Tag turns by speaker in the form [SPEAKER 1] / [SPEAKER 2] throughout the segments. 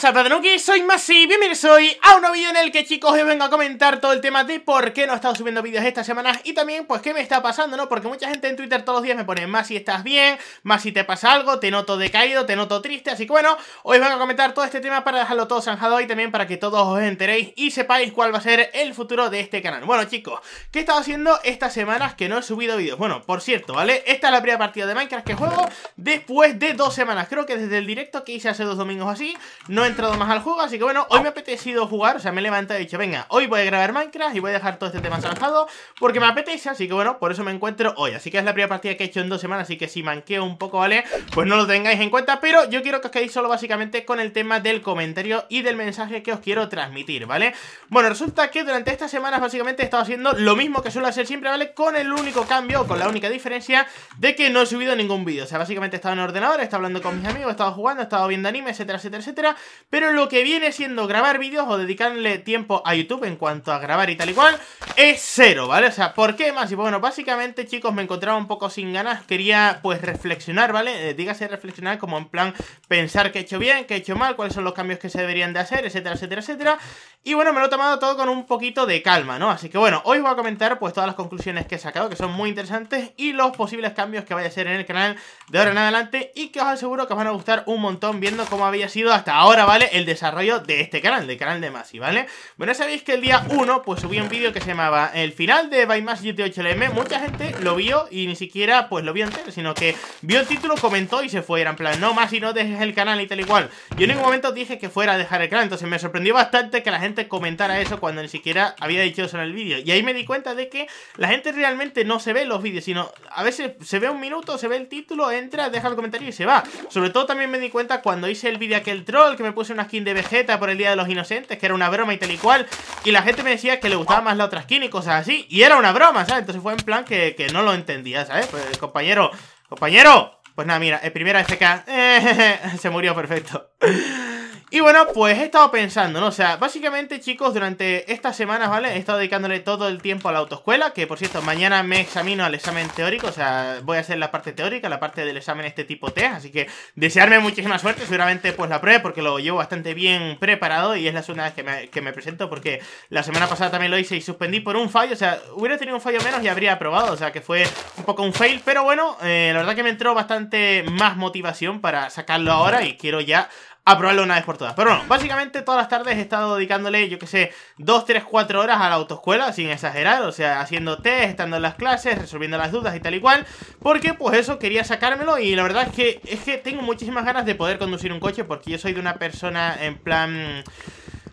[SPEAKER 1] pasa, todos, Soy Masi, bienvenidos hoy a un nuevo vídeo en el que, chicos, os vengo a comentar todo el tema de por qué no he estado subiendo vídeos esta semanas y también, pues, qué me está pasando, ¿no? Porque mucha gente en Twitter todos los días me pone, Masi, estás bien, Masi, te pasa algo, te noto decaído, te noto triste, así que, bueno, hoy vengo a comentar todo este tema para dejarlo todo zanjado y también para que todos os enteréis y sepáis cuál va a ser el futuro de este canal. Bueno, chicos, ¿qué he estado haciendo estas semanas que no he subido vídeos? Bueno, por cierto, ¿vale? Esta es la primera partida de Minecraft que juego después de dos semanas, creo que desde el directo que hice hace dos domingos así, no he entrado más al juego, así que bueno, hoy me ha apetecido jugar, o sea, me he y he dicho, venga, hoy voy a grabar Minecraft y voy a dejar todo este tema trabajado porque me apetece, así que bueno, por eso me encuentro hoy. Así que es la primera partida que he hecho en dos semanas, así que si manqueo un poco, ¿vale? Pues no lo tengáis en cuenta, pero yo quiero que os quedéis solo básicamente con el tema del comentario y del mensaje que os quiero transmitir, ¿vale? Bueno, resulta que durante estas semanas básicamente he estado haciendo lo mismo que suelo hacer siempre, ¿vale? Con el único cambio, con la única diferencia de que no he subido ningún vídeo. O sea, básicamente he estado en ordenador, he estado hablando con mis amigos, he estado jugando, he estado viendo anime, etcétera, etcétera, etcétera. Pero lo que viene siendo grabar vídeos o dedicarle tiempo a YouTube en cuanto a grabar y tal y cual, es cero, ¿vale? O sea, ¿por qué más? Y bueno, básicamente, chicos, me encontraba un poco sin ganas, quería pues reflexionar, ¿vale? Eh, dígase reflexionar como en plan pensar que he hecho bien, que he hecho mal, cuáles son los cambios que se deberían de hacer, etcétera, etcétera, etcétera. Y bueno, me lo he tomado todo con un poquito de calma, ¿no? Así que bueno, hoy voy a comentar pues todas las conclusiones que he sacado, que son muy interesantes, y los posibles cambios que vaya a hacer en el canal de ahora en adelante, y que os aseguro que os van a gustar un montón viendo cómo había sido hasta ahora, ¿vale? El desarrollo de este canal, del canal de Masi, ¿vale? Bueno, sabéis que el día 1, pues subí un vídeo que se llamaba El final de By Masi GT8LM. Mucha gente lo vio y ni siquiera, pues lo vio entero, sino que vio el título, comentó y se fue. Era en plan, no, Masi, no dejes el canal y tal y cual. Yo en ningún momento dije que fuera a dejar el canal, entonces me sorprendió bastante que la gente comentara eso cuando ni siquiera había dicho eso en el vídeo. Y ahí me di cuenta de que la gente realmente no se ve los vídeos, sino a veces se ve un minuto, se ve el título, entra, deja el comentario y se va. Sobre todo también me di cuenta cuando hice el vídeo aquel troll que me puse una skin de Vegeta por el Día de los Inocentes, que era una broma y tal y cual. Y la gente me decía que le gustaba más la otra skin y cosas así. Y era una broma, ¿sabes? Entonces fue en plan que, no lo entendía, ¿sabes? Pues, compañero, compañero. Pues nada, mira, el primera FK. se murió perfecto. Y bueno, pues he estado pensando, ¿no? O sea, básicamente, chicos, durante estas semanas, ¿vale? He estado dedicándole todo el tiempo a la autoescuela, que por cierto, mañana me examino al examen teórico, o sea, voy a hacer la parte teórica, la parte del examen este tipo T, así que desearme muchísima suerte, seguramente pues la pruebe porque lo llevo bastante bien preparado y es la segunda vez que me, presento porque la semana pasada también lo hice y suspendí por un fallo, o sea, hubiera tenido un fallo menos y habría aprobado, o sea, que fue un poco un fail, pero bueno, eh, la verdad que me entró bastante más motivación para sacarlo ahora y quiero ya a probarlo una vez por todas. Pero bueno, básicamente todas las tardes he estado dedicándole, yo que sé, 2, 3, 4 horas a la autoescuela, sin exagerar, o sea, haciendo test, estando en las clases, resolviendo las dudas y tal y cual, porque pues eso quería sacármelo y la verdad es que es que tengo muchísimas ganas de poder conducir un coche porque yo soy de una persona en plan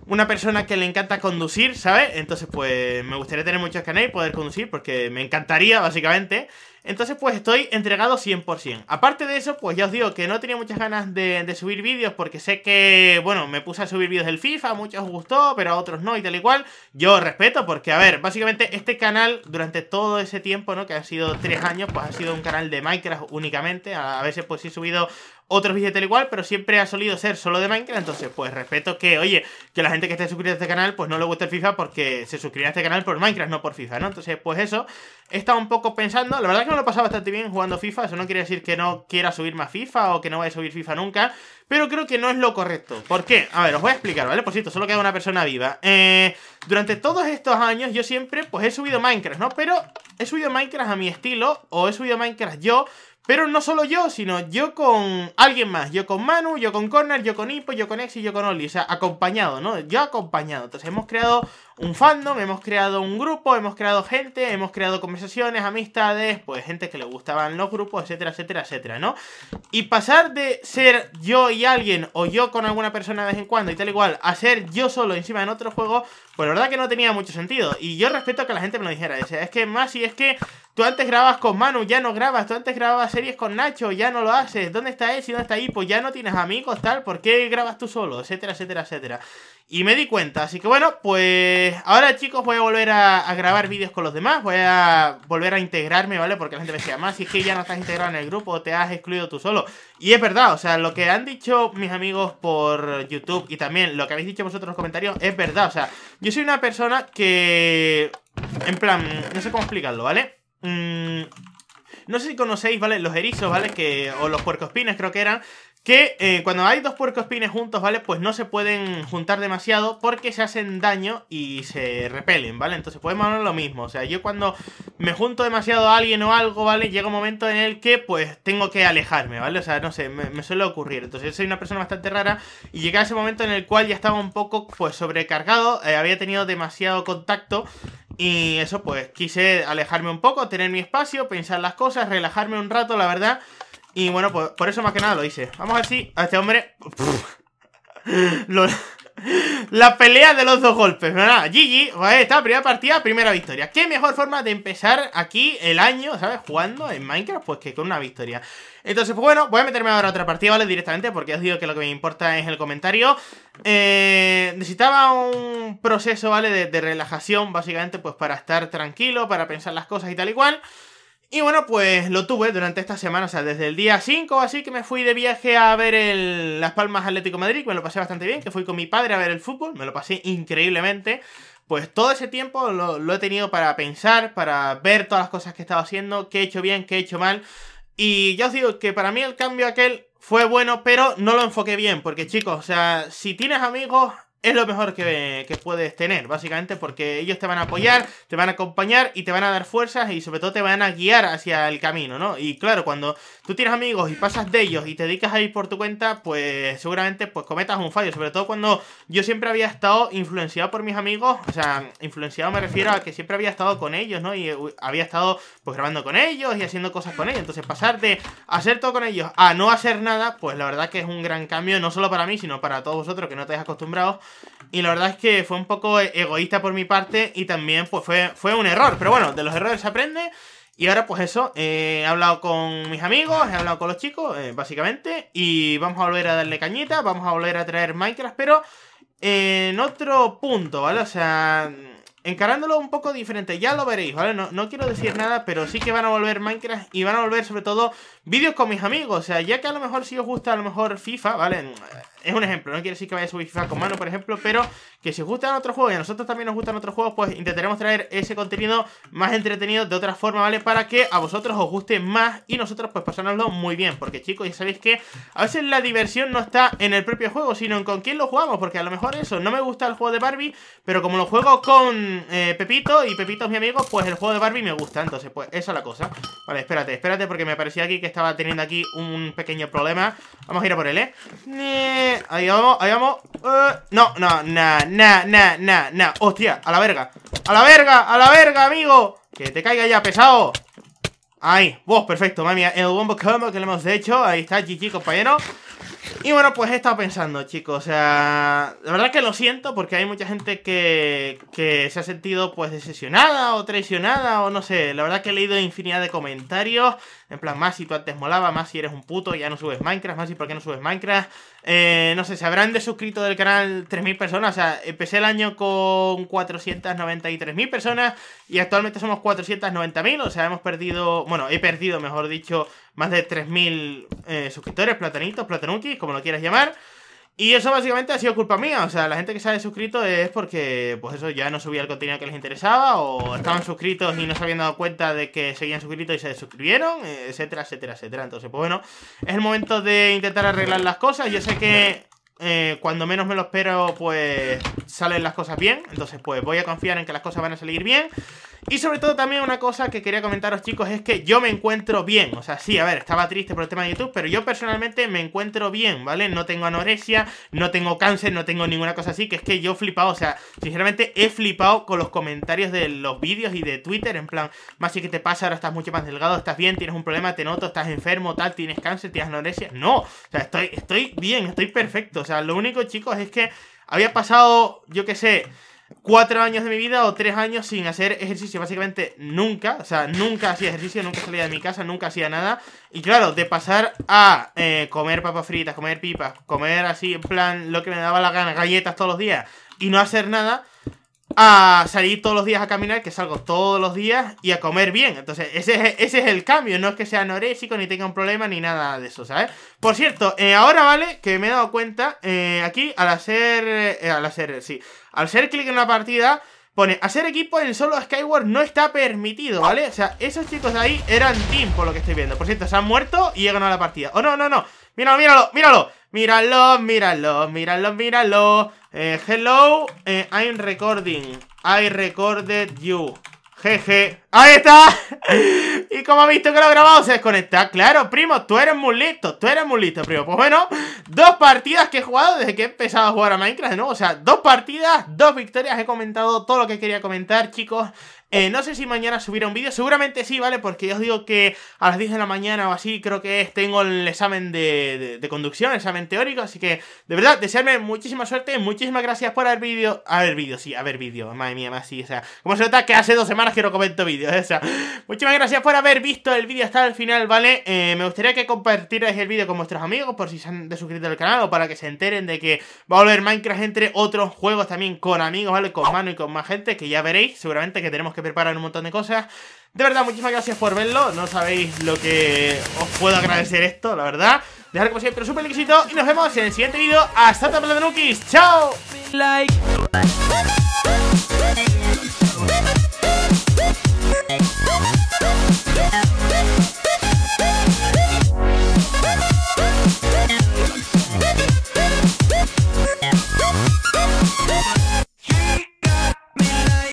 [SPEAKER 1] una persona que le encanta conducir, ¿sabes? Entonces, pues me gustaría tener muchos canales y poder conducir porque me encantaría, básicamente. Entonces pues estoy entregado 100%. Aparte de eso, pues ya os digo que no tenía muchas ganas de, subir vídeos porque sé que, bueno, me puse a subir vídeos del FIFA, muchos gustó, pero a otros no y tal y cual. Yo respeto porque, a ver, básicamente este canal durante todo ese tiempo, ¿no? Que ha sido tres años, pues ha sido un canal de Minecraft únicamente. A, veces pues he subido otros vídeos tal y pero siempre ha solido ser solo de Minecraft, entonces pues respeto que, oye, que la gente que esté suscrita a este canal pues no le guste el FIFA porque se suscribe a este canal por Minecraft, no por FIFA, ¿no? Entonces pues eso, he estado un poco pensando, la verdad es que me lo pasaba bastante bien jugando FIFA, eso no quiere decir que no quiera subir más FIFA o que no vaya a subir FIFA nunca, pero creo que no es lo correcto. ¿Por qué? A ver, os voy a explicar, ¿vale? Por cierto, solo queda una persona viva. Eh, durante todos estos años yo siempre pues he subido Minecraft, ¿no? Pero he subido Minecraft a mi estilo o he subido Minecraft yo, pero no solo yo, sino yo con alguien más. Yo con Manu, yo con Corner, yo con Hippo, yo con Exy, yo con Oli. O sea, acompañado, ¿no? Yo acompañado. Entonces hemos creado un fandom, hemos creado un grupo, hemos creado gente, hemos creado conversaciones, amistades, pues gente que le gustaban los grupos, etcétera, etcétera, etcétera, ¿no? Y pasar de ser yo y alguien o yo con alguna persona de vez en cuando y tal igual a ser yo solo encima en otro juego, pues la verdad que no tenía mucho sentido. Y yo respeto que la gente me lo dijera. es que más y es que Tú antes grababas con Manu, ya no grabas. Tú antes grababas series con Nacho, ya no lo haces. ¿Dónde está él? Si no está ahí, pues ya no tienes amigos, tal. ¿Por qué grabas tú solo? Etcétera, etcétera, etcétera. Y me di cuenta. Así que bueno, pues ahora chicos voy a volver a, grabar vídeos con los demás. Voy a volver a integrarme, ¿vale? Porque la gente me decía, más si es que ya no estás integrado en el grupo, te has excluido tú solo. Y es verdad, o sea, lo que han dicho mis amigos por YouTube y también lo que habéis dicho vosotros en los comentarios es verdad. O sea, yo soy una persona que... En plan, no sé cómo explicarlo, ¿vale? Mm, no sé si conocéis, ¿vale? Los erizos, ¿vale? Que, o los puercospines creo que eran. Que eh, cuando hay dos puercospines juntos, ¿vale? Pues no se pueden juntar demasiado porque se hacen daño y se repelen, ¿vale? Entonces podemos hablar lo mismo. O sea, yo cuando me junto demasiado a alguien o algo, ¿vale? Llega un momento en el que pues tengo que alejarme, ¿vale? O sea, no sé, me, suele ocurrir. Entonces yo soy una persona bastante rara y llega ese momento en el cual ya estaba un poco pues sobrecargado, eh, había tenido demasiado contacto y eso, pues quise alejarme un poco, tener mi espacio, pensar las cosas, relajarme un rato, la verdad. Y bueno, pues por eso más que nada lo hice. Vamos así, ver a este hombre... lo... La pelea de los dos golpes. Pero nada, GG, pues ahí primera partida, primera victoria. ¿Qué mejor forma de empezar aquí el año, ¿sabes? Jugando en Minecraft, pues que con una victoria. Entonces, pues bueno, voy a meterme ahora a otra partida, ¿vale? Directamente, porque os digo que lo que me importa es el comentario. Eh, necesitaba un proceso, ¿vale? De, de relajación, básicamente, pues para estar tranquilo, para pensar las cosas y tal y cual. Y bueno, pues lo tuve durante esta semana, o sea, desde el día 5, así que me fui de viaje a ver el Las Palmas Atlético Madrid, me lo pasé bastante bien, que fui con mi padre a ver el fútbol, me lo pasé increíblemente. Pues todo ese tiempo lo, he tenido para pensar, para ver todas las cosas que he estado haciendo, qué he hecho bien, qué he hecho mal. Y ya os digo que para mí el cambio aquel fue bueno, pero no lo enfoqué bien, porque chicos, o sea, si tienes amigos, es lo mejor que, puedes tener, básicamente, porque ellos te van a apoyar, te van a acompañar y te van a dar fuerzas y sobre todo te van a guiar hacia el camino, ¿no? Y claro, cuando tú tienes amigos y pasas de ellos y te dedicas a ir por tu cuenta, pues seguramente pues cometas un fallo, sobre todo cuando yo siempre había estado influenciado por mis amigos, o sea, influenciado me refiero a que siempre había estado con ellos, ¿no? Y eh, había estado pues grabando con ellos y haciendo cosas con ellos, entonces pasar de hacer todo con ellos a no hacer nada, pues la verdad que es un gran cambio, no solo para mí, sino para todos vosotros que no te acostumbrados acostumbrado y la verdad es que fue un poco e-, egoísta por mi parte y también pues fue, fue un error. Pero bueno, de los errores se aprende. Y ahora pues eso, eh, he hablado con mis amigos, he hablado con los chicos, eh, básicamente. Y vamos a volver a darle cañita, vamos a volver a traer Minecraft, pero en otro punto, ¿vale? O sea, encarándolo un poco diferente, ya lo veréis, ¿vale? No, no, quiero decir nada, pero sí que van a volver Minecraft y van a volver sobre todo vídeos con mis amigos, o sea, ya que a lo mejor si os gusta a lo mejor FIFA, ¿vale? Eh, es un ejemplo, no quiere decir que vaya a subir FIFA con mano, por ejemplo, pero que si os gustan otros juegos y a nosotros también nos gustan otros juegos, pues intentaremos traer ese contenido más entretenido de otra forma, ¿vale? Para que a vosotros os guste más y nosotros pues pasárnoslo muy bien, porque chicos, ya sabéis que a veces la diversión no está en el propio juego, sino en con quién lo jugamos, porque a lo mejor eso, no me gusta el juego de Barbie, pero como lo juego con eh, Pepito y Pepito es mi amigo, pues el juego de Barbie me gusta, entonces pues esa es la cosa. Vale, espérate, espérate porque me parecía aquí que estaba teniendo aquí un pequeño problema. Vamos a ir a por él, ¿eh? eh ahí vamos, ahí vamos eh, No, no, na, na, na, na, na Hostia, a la verga A la verga, a la verga, amigo Que te caiga ya, pesado Ahí, vos, perfecto, mami El bombo que le hemos hecho Ahí está, GG, compañero y bueno, pues he estado pensando, chicos, o sea, la verdad que lo siento porque hay mucha gente que, que se ha sentido pues decepcionada o traicionada o no sé, la verdad que he leído infinidad de comentarios en plan, más si tú antes molaba, más si eres un puto, ya no subes Minecraft, más si por qué no subes Minecraft. Eh, no sé, se habrán desuscrito del canal 3.000 personas. O sea, empecé el año con 493.000 personas y actualmente somos 490.000. O sea, hemos perdido, bueno, he perdido, mejor dicho, más de 3.000 eh, suscriptores, platanitos, platanukis, como lo quieras llamar. Y eso básicamente ha sido culpa mía, o sea, la gente que se ha suscrito es porque, pues eso, ya no subía el contenido que les interesaba, o estaban suscritos y no se habían dado cuenta de que seguían suscritos y se suscribieron, etcétera, etcétera, etcétera. Entonces, pues bueno, es el momento de intentar arreglar las cosas. Yo sé que eh, cuando menos me lo espero, pues salen las cosas bien. Entonces, pues voy a confiar en que las cosas van a salir bien. Y sobre todo también una cosa que quería comentaros chicos es que yo me encuentro bien, o sea, sí, a ver, estaba triste por el tema de YouTube, pero yo personalmente me encuentro bien, ¿vale? No tengo anorexia, no tengo cáncer, no tengo ninguna cosa así, que es que yo he flipado, o sea, sinceramente he flipado con los comentarios de los vídeos y de Twitter, en plan, más si que te pasa, ahora estás mucho más delgado, estás bien, tienes un problema, te noto, estás enfermo, tal, tienes cáncer, tienes anorexia, no, o sea, estoy, estoy bien, estoy perfecto, o sea, lo único chicos es que había pasado, yo qué sé, cuatro años de mi vida o tres años sin hacer ejercicio, básicamente nunca, o sea, nunca hacía ejercicio, nunca salía de mi casa, nunca hacía nada. Y claro, de pasar a eh, comer papas fritas, comer pipas, comer así, en plan, lo que me daba la gana, galletas todos los días y no hacer nada, a salir todos los días a caminar, que salgo todos los días, y a comer bien. Entonces, ese es, ese es el cambio. No es que sea anoréxico, ni tenga un problema, ni nada de eso, ¿sabes? Por cierto, eh, ahora, ¿vale? Que me he dado cuenta, eh, aquí, al hacer... Eh, al hacer, sí. Al hacer clic en la partida, pone, hacer equipo en solo Skyward no está permitido, ¿vale? O sea, esos chicos de ahí eran team, por lo que estoy viendo. Por cierto, se han muerto y llegan a la partida. Oh, no, no, no. Míralo, míralo, míralo. Míralo, míralo, míralo, míralo. Eh, hello, eh, I'm recording. I recorded you. Jeje. ¡Ahí está! y como ha visto que lo he grabado, se desconecta. Claro, primo, tú eres muy listo. Tú eres muy listo, primo. Pues bueno, dos partidas que he jugado desde que he empezado a jugar a Minecraft ¿no? O sea, dos partidas, dos victorias. He comentado todo lo que quería comentar, chicos. Eh, no sé si mañana subiré un vídeo, seguramente sí, ¿vale? Porque ya os digo que a las 10 de la mañana o así creo que es, tengo el examen de, conducción, examen teórico, así que de verdad, desearme muchísima suerte, muchísimas gracias por haber vídeo, haber vídeo, sí, haber vídeo, madre mía, más sí, o sea, como se nota que hace dos semanas que no comento vídeos, eh, o sea, muchísimas gracias por haber visto el vídeo hasta el final, ¿vale? Eh, me gustaría que compartierais el vídeo con vuestros amigos por si se han suscrito al canal o para que se enteren de que va a volver Minecraft entre otros juegos también con amigos, ¿vale? Con mano y con más gente, que ya veréis, seguramente que tenemos que preparan un montón de cosas. De verdad, muchísimas gracias por verlo. No sabéis lo que os puedo agradecer esto, la verdad. Dejar como siempre un super likecito y nos vemos en el siguiente vídeo. Hasta otra, Nukis. ¡Chao! Like.